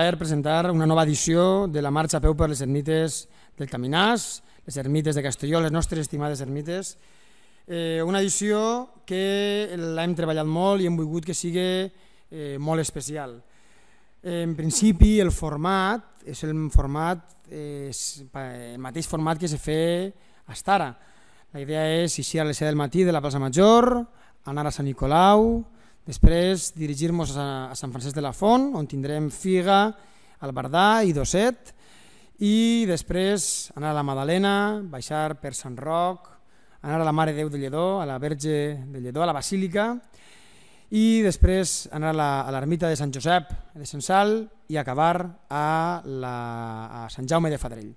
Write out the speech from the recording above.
Ayer presentar una nova edició de la marxa a peu per les ermites del Caminàs, les ermites de Castelló, les nostres estimades ermites. Eh, una edició que l'hem treballat molt i hem volgut que sigui eh, molt especial. Eh, en principi el format és el format eh, és el mateix format que se fet a Stara. La idea és iniciar a les 7 del matí de la plaça Major, anar a Sant Nicolau, Després dirigir-nos a, a Sant Francesc de la Font, on tindrem Figa, Albardà i Dosset, i després anar a la Madalena, baixar per Sant Roc, anar a la Mare Déu de Lledó, a la Verge de Lledó, a la Basílica, i després anar a l'ermita de Sant Josep de Sensal i acabar a, la, a Sant Jaume de Fadrell.